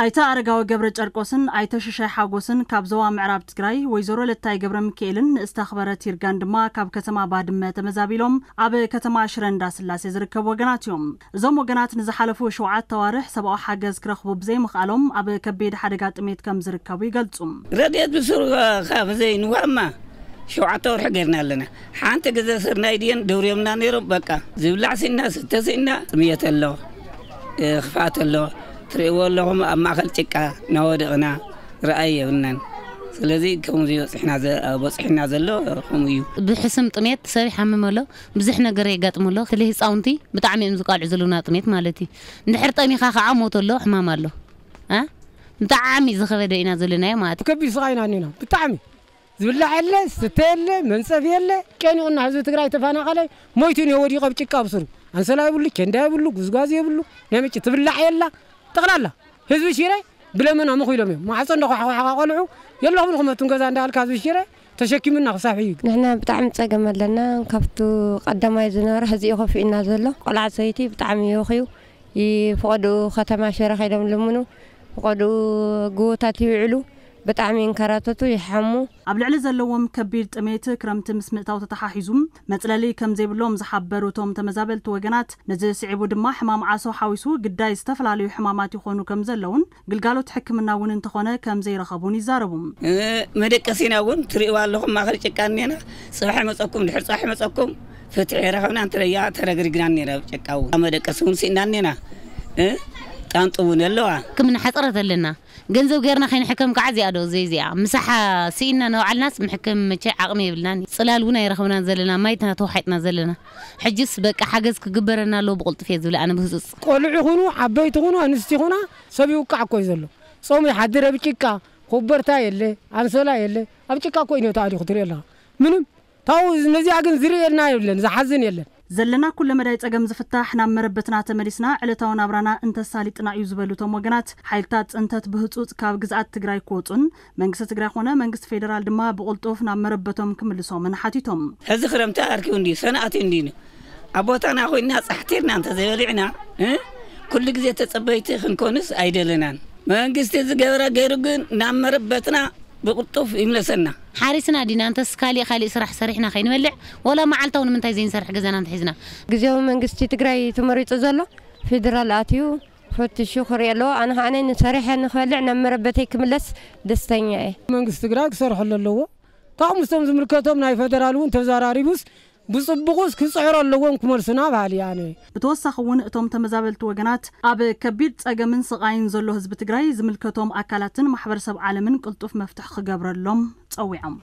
ኣይተ ኣረጋዊ ገብረ ጨርቆስን ኣይተ ሽሻይ ሓጎስን ካብ ዞባ ምዕራብ ትግራይ ወይዘሮ ለታይ ገብረ ሚካኤልን እስተኽበረት ይርጋን ድማ ካብ ከተማ ባድመ ተመዛቢሎም ኣብ ከተማ ሽረ እንዳ ስላሴ ዝርከቡ ወገናት እዮም እዞም ወገናት ንዝሓለፉ ሸውዓት ተዋርሕ ሰብኣዊ ሓገዝ ክረኽቡ ብዘይምኽኣሎም ኣብ ከቢድ ሓደጋ ጥሜት ከም ዝርከቡ ይገልጹ ረድኤት ካብዘይ ንዋማ ሸውዓተ ወርሒ ገርና ኣለና ሓንቲ ገዛ ስርናይ ድየን ደውርዮምና ነይሮም በቃ ዝብላዕ ሲና ስተሲና ጥምየት ኣለዎ ክፍኣት ኣለዎ እትርእይዎ ኣለኹም ኣብ ማእኸል ጭቃ ናወደቕና ረኣየ የብልናን ስለዚ ከምዚ በፂሕና ዘሎ ከምኡ እዩ ብሕስም ጥሜት ሰብ ይሓምም ኣሎ ብዙሕ ነገር የጋጥሞ ኣሎ ስለ ህፃውንቲ ብጣዕሚ እዮም ዝቃልዑ ዘለና ጥሜት ማለት እዩ እንድሕር ጠሚኻ ከዓ ሞት ኣሎ ሕማም ኣሎ ብጣዕሚ ዝኸበደ ኢና ዘለናዮ ማለት እዩ ከቢድ ስቃይና ኒና ብጣዕሚ ዝብላዕ የለ ስተ የለ መንፀፍ የለ ጨኒቑና ህዝቢ ትግራይ ተፈናቐለ ሞይቱ ነ ወዲቐ ብጭቃ ብስሩ ኣንሰላ የብሉ ኬንዳ የብሉ ጉዝጓዝ የብሉ ናይ መጭ ትብላዕ የላ تغلالا هزوي شيري بلا منا مخي لهم ما حصل نخ حق حق قلعو يلا هم لكم تونجز عند هالك هزوي شيري تشكي منا صاحبي نحنا بتعم تجمع لنا كفتو قدم أي زنار هزي يخاف إن نزله قلع سيتي بتعم يخيو يفقدوا ختم عشرة خيلهم لمنو فقدوا قوة تيعلو ብጣዕሚ ይንከራተቱ ይሓሙ ኣብ ልዕሊ ዘለዎም ከቢድ ጥሜት ክረምቲ ምስ ምእታው ተተሓሒዙ መፅለሊ ከም ዘይብሎም ዝሓበሩ እቶም ተመዛበልቲ ወገናት ነዚ ስዒቡ ድማ ሕማም ዓሶ ሓዊሱ ግዳይ ዝተፈላለዩ ሕማማት ይኾኑ ከም ዘለውን ግልጋሎት ሕክምና እውን እንተኾነ ከም ዘይረኸቡን ይዛረቡ መደቀሲና እውን ትርእዋ ኣለኹም ማእኸል ጭቃ እኔና ፅባሕ መፀኩም ድሕር ፅባሕ መፀኩም ፍትሒ ረኸብና እንተደያ ተረግሪግና ነራ ጭቃ እውን መደቀሲ እውን ስኢና እኔና قانط اون يلوه كمن حصرت لنا غنزو غيرنا خين حكم قعز يا دو زي زي مسحه سينا نوع الناس محكم مش عقمي بلنا صلال ونا يرخونا زلنا ما يتنا تو حيتنا زلنا حجس بقى حجز كبرنا لو بقلط في زول انا بهزص قلع هونو حبيت هونو انستي هونا سبي وقع كوي زلو صومي حدر بكيكا خبرتا يلي انا سولا يلي ابكيكا كوي نتا دي خطر يلا منو تاو نزي اغن زري يلنا يلن زحزن يلن ዘለና ኩሉ መዳይ ፀገም ዝፍታሕ ናብ መረበትና ተመሊስና ዕለታዊ ናብራና እንተሳሊጥና እዩ ዝበሉ እቶም ወገናት ሓይልታት ፅንተት ብህፁፅ ካብ ግዝኣት ትግራይ ክወፁን መንግስቲ ትግራይ ኮነ መንግስቲ ፌደራል ድማ ብቁልጡፍ ናብ መረበቶም ክምልሶምን ሓቲቶም ሕዚ ክረምቲ ኣርኪቡ እንዲ ሰናኣት እንዲ ኣብ ቦታና ኮይንና ፃሕቲርና እንተዘበሊዕና ኩሉ ግዜ ተፀበይቲ ክንኮንስ ኣይደለናን መንግስቲ ዝገበረ ገይሩ ግን ናብ መረበትና بقطف إملا سنة حارسنا دينا أنت سكالي خالي سرح سرحنا خي نولع ولا ما علته ونمن تايزين سرح جزنا أنت حزنا جزيهم من قصتي تقرأي تمرت زلا في درال آتيو فوت الشخر يلو أنا أنا نسرح أنا خالع نمر نعم بتيك ملس دستني من قصتي تقرأي سرح اللو طعم مستمز مركاتهم نايف درالون تزاراري بس بصبغوس كل صحرا اللون كمر سناب علي يعني بتوسخ ون اتوم تمزابلت وجنات اب كبير تاجا من صغاين زلو هز بتجريز ملكتهم اكلاتن محبر سب عالمين قلتوف مفتح خجبر اللوم تقوي عم